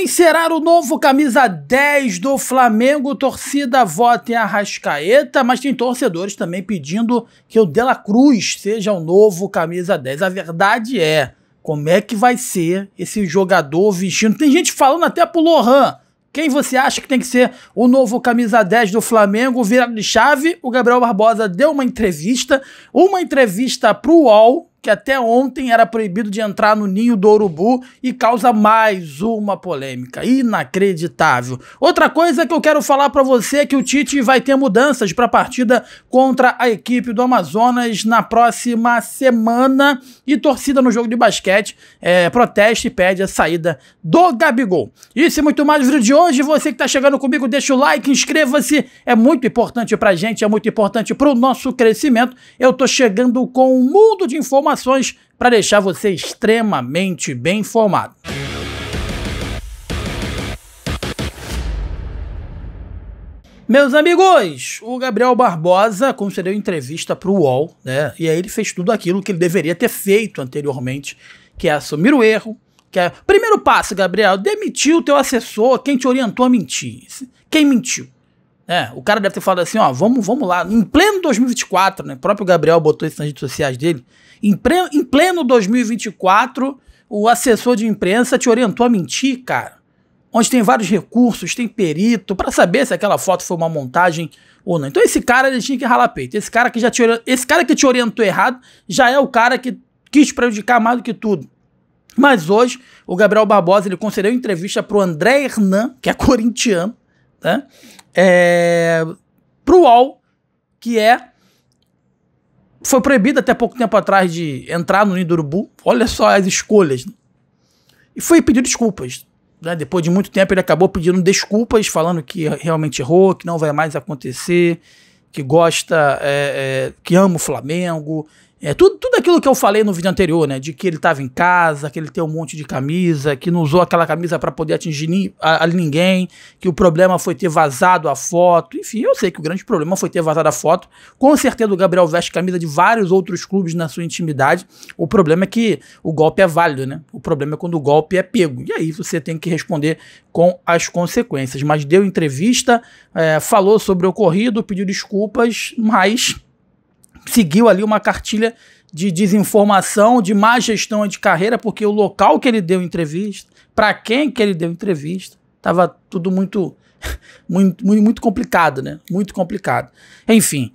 Quem será o novo camisa 10 do Flamengo? Torcida vota em Arrascaeta, mas tem torcedores também pedindo que o Dela Cruz seja o novo camisa 10. A verdade é, como é que vai ser esse jogador vestindo? Tem gente falando até pro Lohan. Quem você acha que tem que ser o novo camisa 10 do Flamengo? Virado de chave, o Gabriel Barbosa deu uma entrevista, uma entrevista pro UOL, que até ontem era proibido de entrar no ninho do urubu e causa mais uma polêmica. Inacreditável. Outra coisa que eu quero falar para você é que o Tite vai ter mudanças para a partida contra a equipe do Amazonas na próxima semana e torcida no jogo de basquete é, protesta e pede a saída do Gabigol. Isso e muito mais no vídeo de hoje. Você que está chegando comigo, deixa o like, inscreva-se. É muito importante para gente, é muito importante para o nosso crescimento. Eu tô chegando com um mundo de informações informações para deixar você extremamente bem informado. Meus amigos, o Gabriel Barbosa concedeu entrevista para o UOL, né? E aí ele fez tudo aquilo que ele deveria ter feito anteriormente, que é assumir o erro, que é... Primeiro passo, Gabriel, demitiu o teu assessor, quem te orientou a mentir. Quem mentiu? É, o cara deve ter falado assim, ó, vamos, vamos lá. Em pleno 2024, né? O próprio Gabriel botou isso nas redes sociais dele. Em, pre, em pleno 2024, o assessor de imprensa te orientou a mentir, cara. Onde tem vários recursos, tem perito, para saber se aquela foto foi uma montagem ou não. Então esse cara ele tinha que ralar peito. Esse cara que já te, esse cara que te orientou errado já é o cara que quis prejudicar mais do que tudo. Mas hoje, o Gabriel Barbosa ele concedeu entrevista pro André Hernan, que é corintiano, né? É, para o UOL, que é. Foi proibido até pouco tempo atrás de entrar no Ninho Urubu. Olha só as escolhas. E foi pedir desculpas. Né? Depois de muito tempo, ele acabou pedindo desculpas, falando que realmente errou, que não vai mais acontecer, que gosta, é, é, que ama o Flamengo, é tudo, tudo aquilo que eu falei no vídeo anterior, né? De que ele estava em casa, que ele tem um monte de camisa, que não usou aquela camisa para poder atingir ni, a, a, ninguém, que o problema foi ter vazado a foto. Enfim, eu sei que o grande problema foi ter vazado a foto. Com certeza o Gabriel veste camisa de vários outros clubes na sua intimidade. O problema é que o golpe é válido, né? O problema é quando o golpe é pego. E aí você tem que responder com as consequências. Mas deu entrevista, é, falou sobre o ocorrido, pediu desculpas, mas seguiu ali uma cartilha de desinformação, de má gestão de carreira, porque o local que ele deu entrevista, para quem que ele deu entrevista, tava tudo muito, muito, muito complicado, né? Muito complicado. Enfim.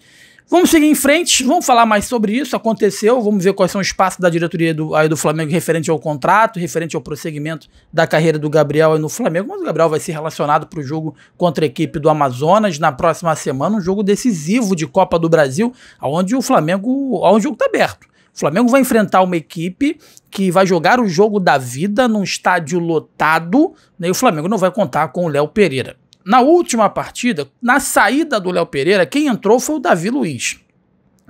Vamos seguir em frente, vamos falar mais sobre isso. Aconteceu, vamos ver quais são os passos da diretoria do, aí do Flamengo referente ao contrato, referente ao prosseguimento da carreira do Gabriel aí no Flamengo. Mas o Gabriel vai ser relacionado para o jogo contra a equipe do Amazonas na próxima semana, um jogo decisivo de Copa do Brasil, onde o Flamengo. onde o jogo está aberto. O Flamengo vai enfrentar uma equipe que vai jogar o jogo da vida num estádio lotado, né, e o Flamengo não vai contar com o Léo Pereira. Na última partida, na saída do Léo Pereira, quem entrou foi o Davi Luiz.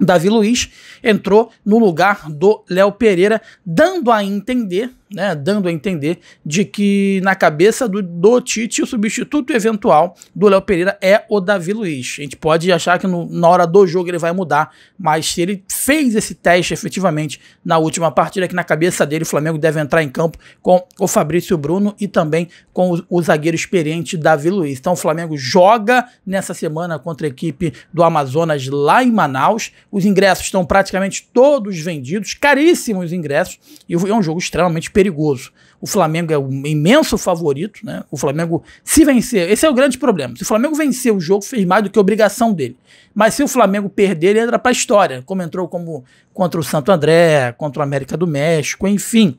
O Davi Luiz entrou no lugar do Léo Pereira, dando a entender, né, dando a entender de que na cabeça do, do Tite o substituto eventual do Léo Pereira é o Davi Luiz. A gente pode achar que no, na hora do jogo ele vai mudar, mas se ele fez esse teste efetivamente na última partida, que na cabeça dele o Flamengo deve entrar em campo com o Fabrício Bruno e também com o, o zagueiro experiente Davi Luiz. Então o Flamengo joga nessa semana contra a equipe do Amazonas lá em Manaus. Os ingressos estão praticamente todos vendidos, caríssimos ingressos, e é um jogo extremamente perigoso. O Flamengo é um imenso favorito, né? O Flamengo, se vencer, esse é o grande problema. Se o Flamengo vencer o jogo, fez mais do que obrigação dele. Mas se o Flamengo perder, ele entra para a história, como entrou como contra o Santo André, contra o América do México, enfim.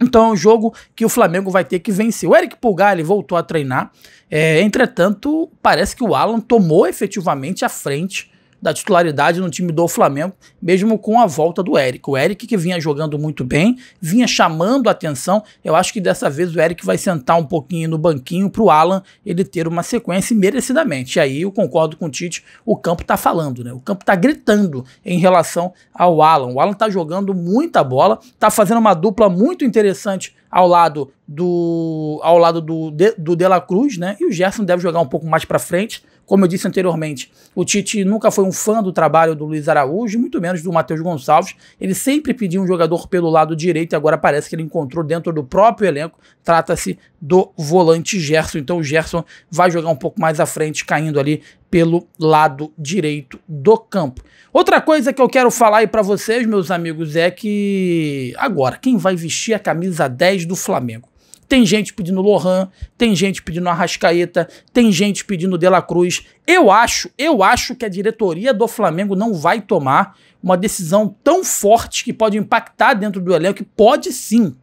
Então é um jogo que o Flamengo vai ter que vencer. O Eric Pulgar voltou a treinar. É, entretanto, parece que o Alan tomou efetivamente a frente da titularidade no time do Flamengo, mesmo com a volta do Eric. O Eric que vinha jogando muito bem, vinha chamando a atenção. Eu acho que dessa vez o Eric vai sentar um pouquinho no banquinho para o Alan ele ter uma sequência merecidamente. E aí eu concordo com o Tite, o campo está falando, né? O campo está gritando em relação ao Alan. O Alan está jogando muita bola, está fazendo uma dupla muito interessante ao lado do ao lado do de, do de La Cruz, né? E o Gerson deve jogar um pouco mais para frente. Como eu disse anteriormente, o Tite nunca foi um fã do trabalho do Luiz Araújo, muito menos do Matheus Gonçalves. Ele sempre pediu um jogador pelo lado direito e agora parece que ele encontrou dentro do próprio elenco. Trata-se do volante Gerson. Então o Gerson vai jogar um pouco mais à frente, caindo ali pelo lado direito do campo. Outra coisa que eu quero falar aí para vocês, meus amigos, é que agora, quem vai vestir a camisa 10 do Flamengo? Tem gente pedindo Lohan, tem gente pedindo Arrascaeta, tem gente pedindo Dela Cruz. Eu acho, eu acho que a diretoria do Flamengo não vai tomar uma decisão tão forte que pode impactar dentro do elenco, que pode sim.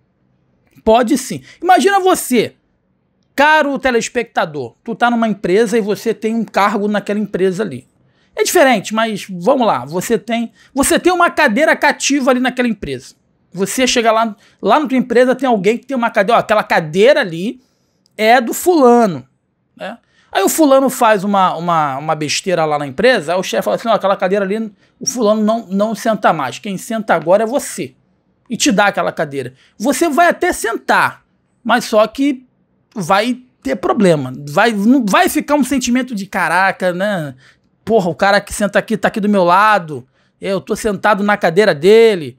Pode sim. Imagina você, Caro telespectador, tu tá numa empresa e você tem um cargo naquela empresa ali. É diferente, mas vamos lá, você tem, você tem uma cadeira cativa ali naquela empresa. Você chega lá, lá na tua empresa tem alguém que tem uma cadeira, ó, aquela cadeira ali é do fulano, né? Aí o fulano faz uma, uma, uma besteira lá na empresa, aí o chefe fala assim, ó, aquela cadeira ali, o fulano não, não senta mais, quem senta agora é você. E te dá aquela cadeira. Você vai até sentar, mas só que vai ter problema. Vai, não, vai ficar um sentimento de caraca, né? Porra, o cara que senta aqui tá aqui do meu lado. Eu tô sentado na cadeira dele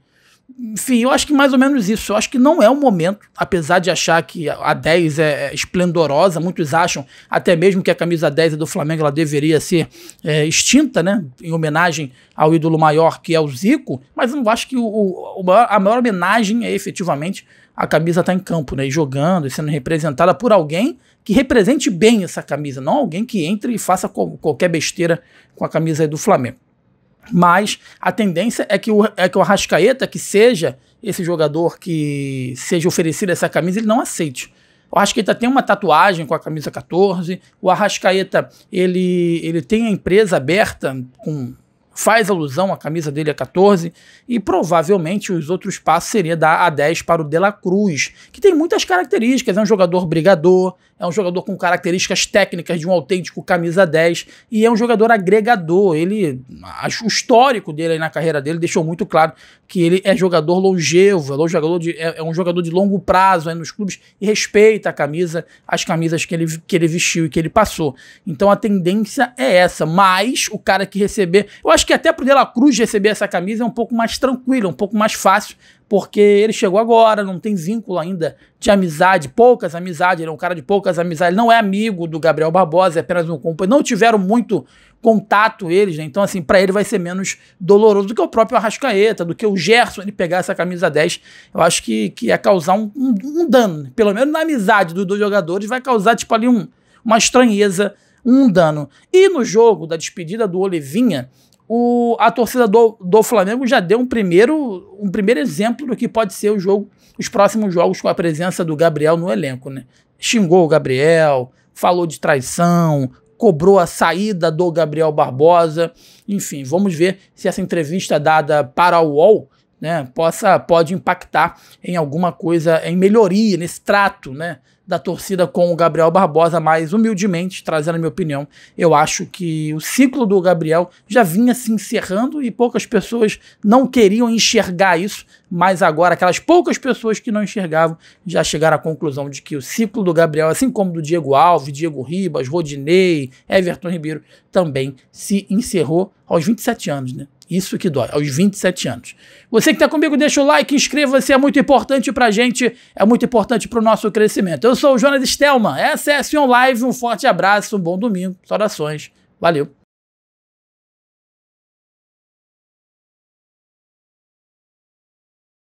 enfim, eu acho que mais ou menos isso. Eu acho que não é o momento, apesar de achar que a 10 é, é esplendorosa, muitos acham até mesmo que a camisa 10 é do Flamengo ela deveria ser é, extinta, né? Em homenagem ao ídolo maior que é o Zico, mas eu acho que o, o a maior homenagem é efetivamente a camisa estar tá em campo, né? E jogando e sendo representada por alguém que represente bem essa camisa, não alguém que entre e faça qualquer besteira com a camisa do Flamengo. Mas a tendência é que o, é que o Arrascaeta, que seja esse jogador que seja oferecido essa camisa, ele não aceite. O Arrascaeta tem uma tatuagem com a camisa 14. O Arrascaeta, ele, ele tem a empresa aberta com faz alusão, a camisa dele é 14, e provavelmente os outros passos seria dar a 10 para o De La Cruz, que tem muitas características, é um jogador brigador, é um jogador com características técnicas de um autêntico camisa 10, e é um jogador agregador, ele, o histórico dele na carreira dele deixou muito claro que ele é jogador longevo, é um jogador de, é, é um jogador de longo prazo aí nos clubes, e respeita a camisa, as camisas que ele, que ele vestiu e que ele passou. Então a tendência é essa, mas o cara que receber, eu acho acho que até pro De La Cruz receber essa camisa é um pouco mais tranquilo, um pouco mais fácil, porque ele chegou agora, não tem vínculo ainda de amizade, poucas amizades, ele é um cara de poucas amizades, não é amigo do Gabriel Barbosa, é apenas um companheiro. Não tiveram muito contato eles, né? Então, assim, para ele vai ser menos doloroso do que o próprio Arrascaeta, do que o Gerson ele pegar essa camisa 10. Eu acho que, que ia causar um, um, um dano, né? pelo menos na amizade dos dois jogadores, vai causar, tipo, ali um, uma estranheza um dano. E no jogo da despedida do Olivinha, o, a torcida do, do Flamengo já deu um primeiro, um primeiro exemplo do que pode ser o jogo, os próximos jogos com a presença do Gabriel no elenco, né? Xingou o Gabriel, falou de traição, cobrou a saída do Gabriel Barbosa. Enfim, vamos ver se essa entrevista dada para o UOL né, possa pode impactar em alguma coisa, em melhoria nesse trato, né, da torcida com o Gabriel Barbosa, mas humildemente, trazendo a minha opinião, eu acho que o ciclo do Gabriel já vinha se encerrando e poucas pessoas não queriam enxergar isso, mas agora aquelas poucas pessoas que não enxergavam já chegaram à conclusão de que o ciclo do Gabriel, assim como do Diego Alves, Diego Ribas, Rodinei, Everton Ribeiro, também se encerrou aos 27 anos, né? Isso que dói, aos 27 anos. Você que está comigo, deixa o like, inscreva-se, é muito importante para a gente, é muito importante para o nosso crescimento. Eu sou o Jonas Stelman, essa é a Sion Live, um forte abraço, um bom domingo, saudações, valeu!